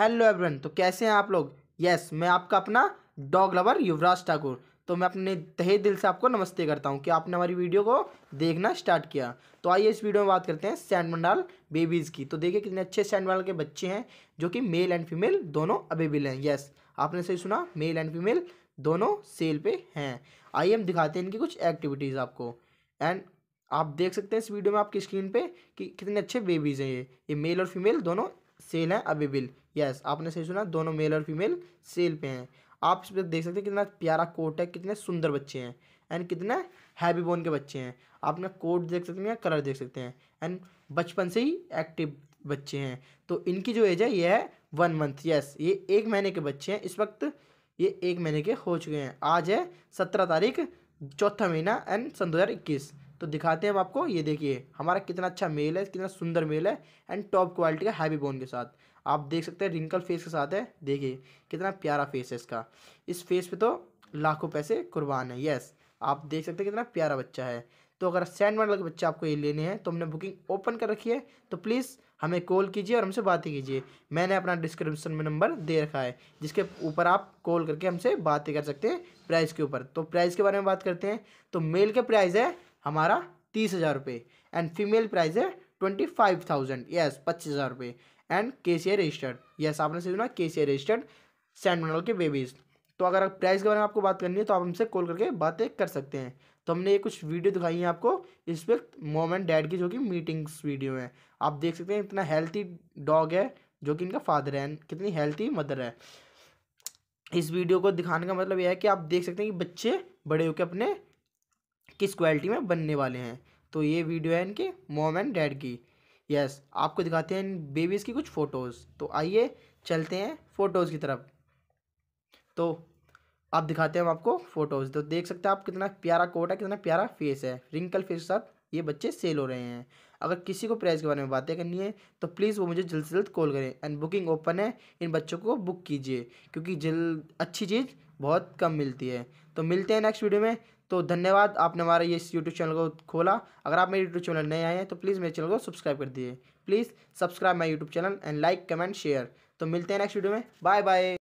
hello everyone तो कैसे हैं आप लोग यस मैं आपका अपना डॉग लवर युवराज ठाकुर तो मैं अपने तहे दिल से आपको नमस्ते करता हूं कि आपने हमारी वीडियो को देखना स्टार्ट किया तो आइए इस वीडियो में बात करते हैं सैंड मंडाल बेबीज़ की तो देखिए कितने अच्छे सैंड मंडाल के बच्चे हैं जो कि मेल एंड फीमेल दोनों अवेलेबल हैं यस आपने सही सुना मेल एंड फीमेल दोनों सेल पे हैं आइए हम दिखाते हैं इनकी कुछ एक्टिविटीज़ आपको एंड आप देख सकते हैं इस वीडियो में आपकी स्क्रीन पर कि कितने अच्छे बेबीज़ हैं ये ये मेल और फीमेल दोनों सेल है अवेबिल यस आपने सही सुना दोनों मेल और फीमेल सेल पे हैं आप इस पर देख सकते हैं कितना प्यारा कोट है कितने सुंदर बच्चे हैं एंड कितने हैवी बोन के बच्चे हैं आप अपना कोट देख सकते हैं कलर देख सकते हैं एंड बचपन से ही एक्टिव बच्चे हैं तो इनकी जो एज है ये है वन मंथ यस ये एक महीने के बच्चे हैं इस वक्त ये एक महीने के हो चुके हैं आज है सत्रह तारीख चौथा महीना एंड सन दो हज़ार इक्कीस तो दिखाते हैं हम आपको ये देखिए हमारा कितना अच्छा मेल है कितना सुंदर मेल है एंड टॉप क्वालिटी का हैवी बोन के साथ आप देख सकते हैं रिंकल फेस के साथ है देखिए कितना प्यारा फेस है इसका इस फेस पे तो लाखों पैसे कुर्बान है यस आप देख सकते हैं कितना प्यारा बच्चा है तो अगर सैंड वाले के बच्चे आपको ये लेने हैं तो हमने बुकिंग ओपन कर रखी है तो प्लीज़ हमें कॉल कीजिए और हमसे बातें कीजिए मैंने अपना डिस्क्रिप्शन में नंबर दे रखा है जिसके ऊपर आप कॉल करके हमसे बातें कर सकते हैं प्राइस के ऊपर तो प्राइस के बारे में बात करते हैं तो मेल का प्राइस है हमारा तीस हज़ार रुपये एंड फीमेल प्राइस है ट्वेंटी फाइव थाउजेंड यस पच्चीस हज़ार रुपये एंड के सी रजिस्टर्ड यस आपने सही सुना के सी रजिस्टर्ड सेंट मनोल के बेबीज़ तो अगर आप प्राइस के बारे में आपको बात करनी है तो आप हमसे कॉल करके बातें कर सकते हैं तो हमने ये कुछ वीडियो दिखाई है आपको इस वक्त मोम एंड डैड की जो कि मीटिंग्स वीडियो है आप देख सकते हैं इतना हेल्थी डॉग है जो कि इनका फादर है कितनी हेल्थी मदर है इस वीडियो को दिखाने का मतलब यह है कि आप देख सकते हैं कि बच्चे बड़े होकर अपने किस क्वालिटी में बनने वाले हैं तो ये वीडियो है इनके मोम एंड डैड की यस आपको दिखाते हैं इन बेबीज़ की कुछ फ़ोटोज़ तो आइए चलते हैं फ़ोटोज़ की तरफ तो आप दिखाते हैं हम आपको फ़ोटोज़ तो देख सकते हैं आप कितना प्यारा कोट है कितना प्यारा फेस है रिंकल फेस के साथ ये बच्चे सेल हो रहे हैं अगर किसी को प्राइस के बारे में बातें करनी है तो प्लीज़ वो मुझे जल्द से जल्द कॉल करें एंड बुकिंग ओपन है इन बच्चों को बुक कीजिए क्योंकि जल्द अच्छी चीज़ बहुत कम मिलती है तो मिलते हैं नेक्स्ट वीडियो में तो धन्यवाद आपने हमारे ये यूट्यूब चैनल को खोला अगर आप मेरे यूट्यूब चैनल नए आए हैं तो प्लीज़ मेरे चैनल को सब्सक्राइब कर दीजिए please subscribe my YouTube channel and like comment share तो मिलते हैं नेक्स्ट वीडियो में बाय बाय